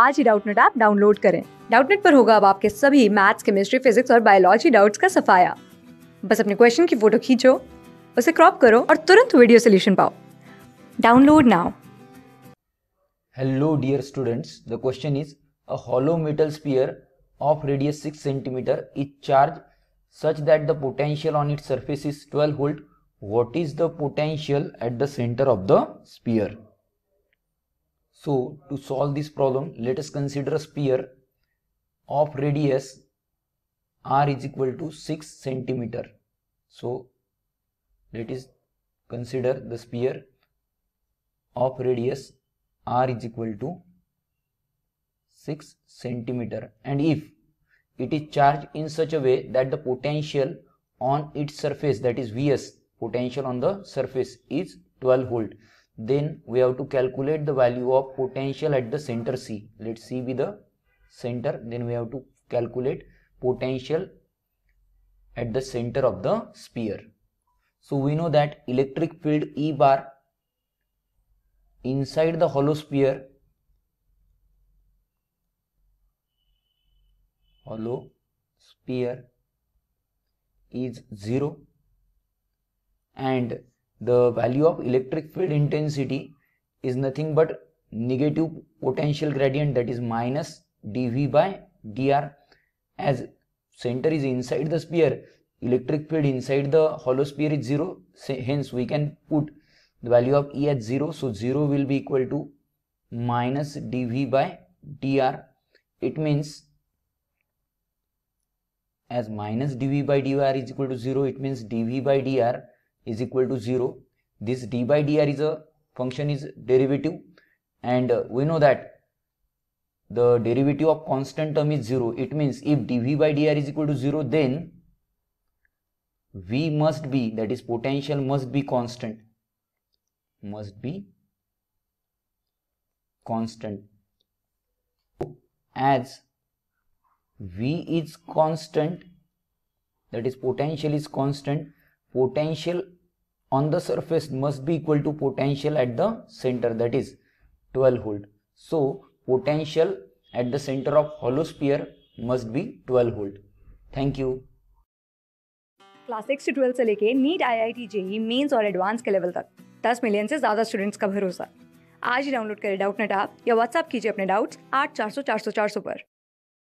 आज ही Doubtnut app download करें डाउटनेट पर होगा अब आपके सभी मैथ्स केमिस्ट्री फिजिक्स और बायोलॉजी डाउट्स का सफाया बस अपने क्वेश्चन की फोटो खींचो उसे क्रॉप करो और तुरंत वीडियो सोल्यूशन पाओ download now hello dear students the question is a hollow metal sphere of radius six centimetre is charge such that the potential on its surface is twelve volt. What is the potential at the centre of the sphere So to solve this problem, let us consider a sphere of radius r is equal to 6 centimeter. So let us consider the sphere of radius r is equal to 6 centimeter and if it is charged in such a way that the potential on its surface that is Vs potential on the surface is 12 volt then we have to calculate the value of potential at the center C let C be the center then we have to calculate potential at the center of the sphere so we know that electric field E bar inside the hollow sphere hollow sphere is 0 and the value of electric field intensity is nothing but negative potential gradient that is minus dv by dr as center is inside the sphere electric field inside the hollow sphere is 0 hence we can put the value of E at 0 so 0 will be equal to minus dv by dr it means as minus dv by dr is equal to 0 it means dv by dr is equal to 0 this d by dr is a function is derivative and uh, we know that the derivative of constant term is 0 it means if dv by dr is equal to 0 then v must be that is potential must be constant must be constant as v is constant that is potential is constant potential on the surface must be equal to potential at the center that is 12 volt. So potential at the center of hollow sphere must be 12 volt. Thank you. Class 6 से 12 से लेके NEET I I T JEE mains और advance के level तक दस million से ज़्यादा students का भरोसा आज ही डाउनलोड करें डाउट नेट आप या व्हाट्सअप कीजिए अपने डाउट्स आठ चार सौ चार सौ चार सौ पर